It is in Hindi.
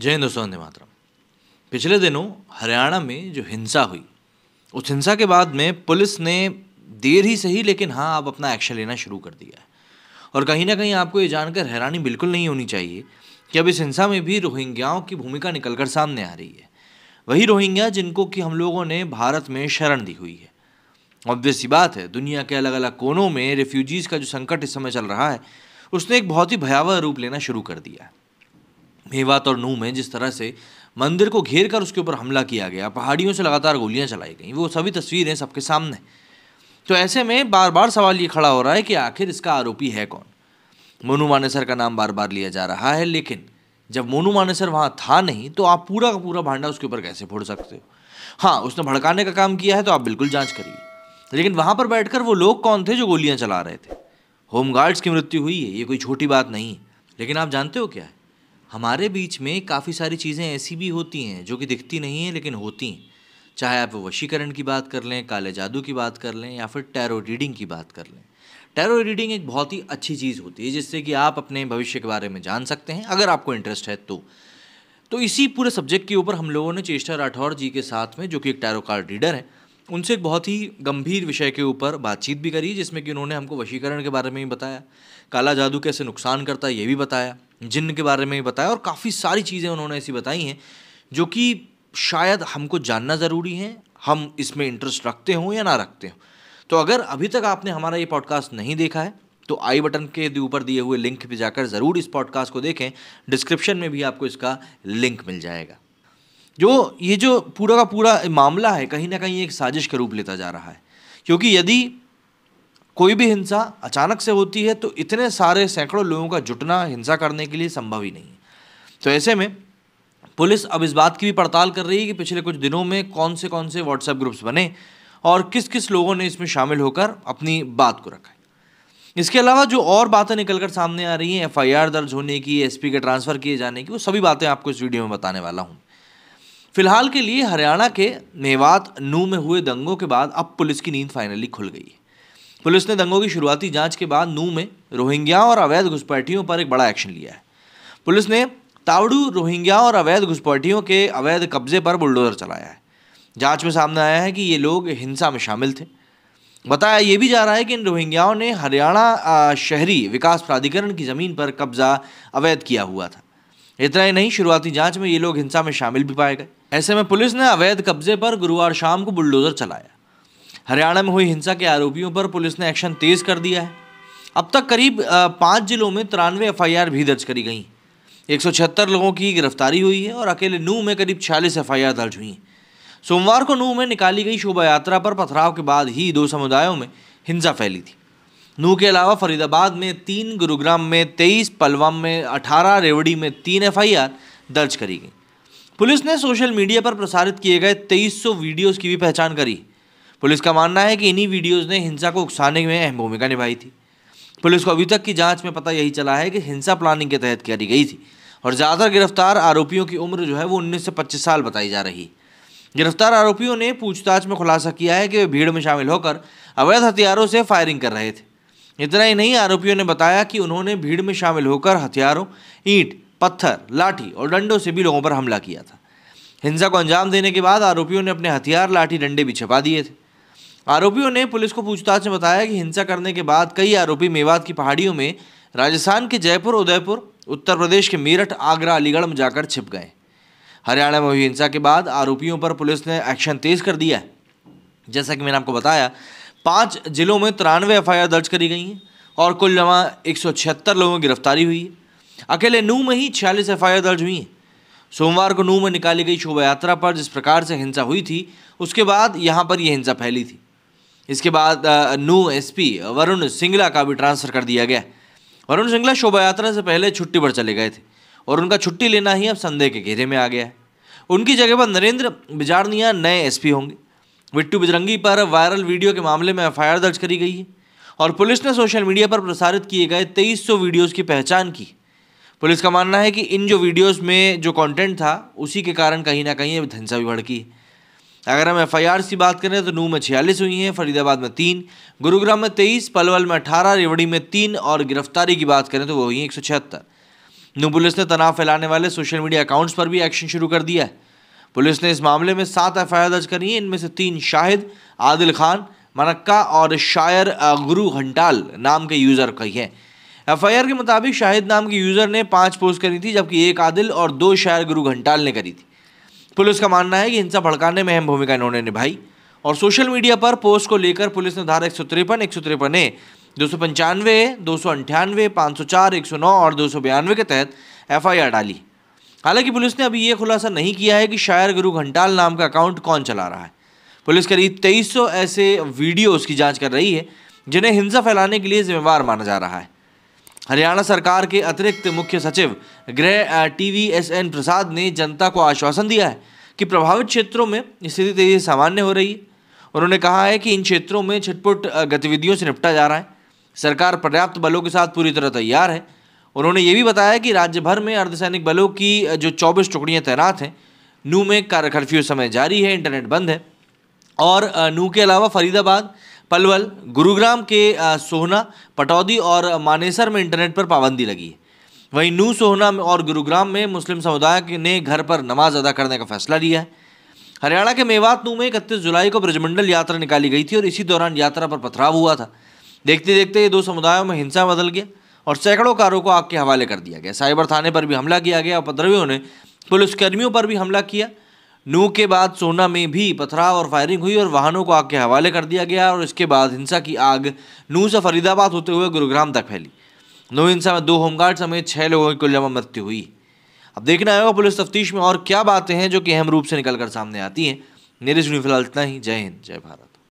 जय हिंद दोस्तों वंदे मातरम पिछले दिनों हरियाणा में जो हिंसा हुई उस हिंसा के बाद में पुलिस ने देर ही सही लेकिन हाँ अब अपना एक्शन लेना शुरू कर दिया है और कहीं ना कहीं आपको ये जानकर हैरानी बिल्कुल नहीं होनी चाहिए कि अब इस हिंसा में भी रोहिंग्याओं की भूमिका निकलकर सामने आ रही है वही रोहिंग्या जिनको कि हम लोगों ने भारत में शरण दी हुई है ऑब्वियस ही बात है दुनिया के अलग अलग कोनों में रेफ्यूजीज़ का जो संकट इस समय चल रहा है उसने एक बहुत ही भयावह रूप लेना शुरू कर दिया है मेवात और नू में जिस तरह से मंदिर को घेर कर उसके ऊपर हमला किया गया पहाड़ियों से लगातार गोलियां चलाई गई वो सभी तस्वीरें सबके सामने तो ऐसे में बार बार सवाल ये खड़ा हो रहा है कि आखिर इसका आरोपी है कौन मोनू मानेसर का नाम बार बार लिया जा रहा है लेकिन जब मोनू मानेसर वहाँ था नहीं तो आप पूरा का पूरा भांडा उसके ऊपर कैसे फोड़ सकते हो हाँ उसने भड़काने का काम किया है तो आप बिल्कुल जाँच करिए लेकिन वहाँ पर बैठ वो लोग कौन थे जो गोलियाँ चला रहे थे होमगार्ड्स की मृत्यु हुई है ये कोई छोटी बात नहीं है लेकिन आप जानते हो क्या है हमारे बीच में काफ़ी सारी चीज़ें ऐसी भी होती हैं जो कि दिखती नहीं हैं लेकिन होती हैं चाहे आप वशीकरण की बात कर लें काले जादू की बात कर लें या फिर टैरो रीडिंग की बात कर लें टैरो रीडिंग एक बहुत ही अच्छी चीज़ होती है जिससे कि आप अपने भविष्य के बारे में जान सकते हैं अगर आपको इंटरेस्ट है तो तो इसी पूरे सब्जेक्ट के ऊपर हम लोगों ने चेष्टा राठौर जी के साथ में जो कि एक टैरो कार्ड रीडर है उनसे एक बहुत ही गंभीर विषय के ऊपर बातचीत भी करी जिसमें कि उन्होंने हमको वशीकरण के बारे में भी बताया काला जादू कैसे नुकसान करता है ये भी बताया जिन के बारे में भी बताया और काफ़ी सारी चीज़ें उन्होंने ऐसी बताई हैं जो कि शायद हमको जानना ज़रूरी है हम इसमें इंटरेस्ट रखते हों या ना रखते हों तो अगर अभी तक आपने हमारा ये पॉडकास्ट नहीं देखा है तो आई बटन के ऊपर दिए हुए लिंक पर जाकर ज़रूर इस पॉडकास्ट को देखें डिस्क्रिप्शन में भी आपको इसका लिंक मिल जाएगा जो ये जो पूरा का पूरा मामला है कहीं ना कहीं एक साजिश का रूप लेता जा रहा है क्योंकि यदि कोई भी हिंसा अचानक से होती है तो इतने सारे सैकड़ों लोगों का जुटना हिंसा करने के लिए संभव ही नहीं है तो ऐसे में पुलिस अब इस बात की भी पड़ताल कर रही है कि पिछले कुछ दिनों में कौन से कौन से व्हाट्सएप ग्रुप्स बने और किस किस लोगों ने इसमें शामिल होकर अपनी बात को रखा है इसके अलावा जो और बातें निकलकर सामने आ रही हैं एफआईआर दर्ज होने की एसपी के ट्रांसफ़र किए जाने की वो सभी बातें आपको इस वीडियो में बताने वाला हूँ फिलहाल के लिए हरियाणा के मेवात नू में हुए दंगों के बाद अब पुलिस की नींद फाइनली खुल गई है पुलिस ने दंगों की शुरुआती जांच के बाद नू में रोहिंग्या और अवैध घुसपैठियों पर एक बड़ा एक्शन लिया है पुलिस ने तावड़ू रोहिंग्या और अवैध घुसपैठियों के अवैध कब्जे पर बुलडोजर चलाया है जांच में सामने आया है कि ये लोग हिंसा में शामिल थे बताया ये भी जा रहा है कि इन रोहिंग्याओं ने हरियाणा शहरी विकास प्राधिकरण की ज़मीन पर कब्जा अवैध किया हुआ था इतना ही नहीं शुरुआती जांच में ये लोग हिंसा में शामिल भी पाए गए ऐसे में पुलिस ने अवैध कब्जे पर गुरुवार शाम को बुलडोजर चलाया हरियाणा में हुई हिंसा के आरोपियों पर पुलिस ने एक्शन तेज कर दिया है अब तक करीब पाँच जिलों में तिरानवे एफ भी दर्ज करी गई एक लोगों की गिरफ्तारी हुई है और अकेले नू में करीब छियालीस एफ दर्ज हुई हैं सोमवार को नू में निकाली गई शोभा यात्रा पर पथराव के बाद ही दो समुदायों में हिंसा फैली थी नू के अलावा फरीदाबाद में तीन गुरुग्राम में तेईस पलवाम में अठारह रेवड़ी में तीन एफआईआर दर्ज करी गई पुलिस ने सोशल मीडिया पर प्रसारित किए गए तेईस सौ वीडियोज़ की भी पहचान करी पुलिस का मानना है कि इन्हीं वीडियोस ने हिंसा को उकसाने में अहम भूमिका निभाई थी पुलिस को अभी तक की जांच में पता यही चला है कि हिंसा प्लानिंग के तहत करी गई थी और ज़्यादातर गिरफ्तार आरोपियों की उम्र जो है वो उन्नीस से पच्चीस साल बताई जा रही गिरफ्तार आरोपियों ने पूछताछ में खुलासा किया है कि वे भीड़ में शामिल होकर अवैध हथियारों से फायरिंग कर रहे थे इतना ही नहीं आरोपियों ने बताया कि उन्होंने भीड़ में शामिल होकर हथियारों ईंट पत्थर लाठी और डंडों से भी लोगों पर हमला किया था हिंसा को अंजाम देने के बाद आरोपियों ने अपने हथियार लाठी डंडे भी छपा दिए थे आरोपियों ने पुलिस को पूछताछ में बताया कि हिंसा करने के बाद कई आरोपी मेवात की पहाड़ियों में राजस्थान के जयपुर उदयपुर उत्तर प्रदेश के मेरठ आगरा अलीगढ़ में जाकर छिप गए हरियाणा में हुई हिंसा के बाद आरोपियों पर पुलिस ने एक्शन तेज कर दिया है जैसा कि मैंने आपको बताया पाँच जिलों में तिरानवे एफ दर्ज करी गई हैं और कुल जमा एक लोगों की गिरफ्तारी हुई है अकेले नू में ही छियालीस एफ दर्ज हुई हैं सोमवार को नू में निकाली गई शोभा यात्रा पर जिस प्रकार से हिंसा हुई थी उसके बाद यहाँ पर यह हिंसा फैली थी इसके बाद नू एसपी वरुण सिंगला का भी ट्रांसफ़र कर दिया गया वरुण सिंगला शोभा यात्रा से पहले छुट्टी पर चले गए थे और उनका छुट्टी लेना ही अब संदेह के घेरे में आ गया है उनकी जगह पर नरेंद्र बिजारनिया नए एसपी होंगे विट्टू बिजरंगी पर वायरल वीडियो के मामले में एफ दर्ज करी गई है और पुलिस ने सोशल मीडिया पर प्रसारित किए गए सौ वीडियोज़ की पहचान की पुलिस का मानना है कि इन जो वीडियोस में जो कंटेंट था उसी के कारण कहीं ना कहीं धंसा भी भड़की है अगर हम एफ की बात करें तो नू में छियालीस हुई हैं फरीदाबाद में तीन गुरुग्राम में तेईस पलवल में अठारह रेवड़ी में तीन और गिरफ्तारी की बात करें तो वो हुई हैं एक सौ छिहत्तर नू पुलिस ने तनाव फैलाने वाले सोशल मीडिया अकाउंट्स पर भी एक्शन शुरू कर दिया है पुलिस ने इस मामले में सात एफ दर्ज करी है इनमें से तीन शाहिद आदिल खान मनक्का और शायर गुरु घंटाल नाम के यूज़र कही हैं एफ के मुताबिक शाहिद नाम के यूज़र ने पाँच पोस्ट करी थी जबकि एक आदिल और दो शायर गुरु घंटाल ने करी थी पुलिस का मानना है कि हिंसा भड़काने में अहम भूमिका इन्होंने निभाई और सोशल मीडिया पर पोस्ट को लेकर पुलिस ने धारा एक सौ तिरपन एक सौ तिरपन ए दो सौ पंचानवे दो सौ अंठानवे पाँच सौ चार एक सौ नौ और दो सौ बयानवे के तहत एफ आई आर डाली हालांकि पुलिस ने अभी ये खुलासा नहीं किया है कि शायर गुरु घंटाल नाम का अकाउंट कौन चला रहा है पुलिस करीब तेईस सौ ऐसे वीडियो उसकी जाँच कर रही है जिन्हें हिंसा फैलाने के लिए जिम्मेवार माना जा रहा है हरियाणा सरकार के अतिरिक्त मुख्य सचिव गृह T V S N Prasad ने जनता को आश्वासन दिया है कि प्रभावित क्षेत्रों में स्थिति तेजी सामान्य हो रही है उन्होंने कहा है कि इन क्षेत्रों में छिटपुट गतिविधियों से निपटा जा रहा है सरकार पर्याप्त बलों के साथ पूरी तरह तैयार है उन्होंने ये भी बताया कि राज्य भर में अर्धसैनिक बलों की जो चौबीस टुकड़ियाँ तैनात हैं नू में कर्फ्यू समय जारी है इंटरनेट बंद है और नू के अलावा फरीदाबाद पलवल गुरुग्राम के सोहना पटौदी और मानेसर में इंटरनेट पर पाबंदी लगी है वहीं नू सोहना और गुरुग्राम में मुस्लिम समुदाय ने घर पर नमाज अदा करने का फैसला लिया है हरियाणा के मेवात नू में इकतीस जुलाई को ब्रजमंडल यात्रा निकाली गई थी और इसी दौरान यात्रा पर पथराव हुआ था देखते देखते ये दो समुदायों में हिंसा बदल गया और सैकड़ों कारों को आग के हवाले कर दिया गया साइबर थाने पर भी हमला किया गया और उपद्रवियों ने पुलिसकर्मियों पर भी हमला किया नू के बाद सोना में भी पथराव और फायरिंग हुई और वाहनों को आग के हवाले कर दिया गया और इसके बाद हिंसा की आग नू से फरीदाबाद होते हुए गुरुग्राम तक फैली नू हिंसा में दो होमगार्ड समेत छः लोगों की कुल्लमा मृत्यु हुई अब देखना होगा पुलिस तफ्तीश में और क्या बातें हैं जो कि अहम रूप से निकल कर सामने आती हैं मेरे सुनी फिलहाल इतना ही जय हिंद जय भारत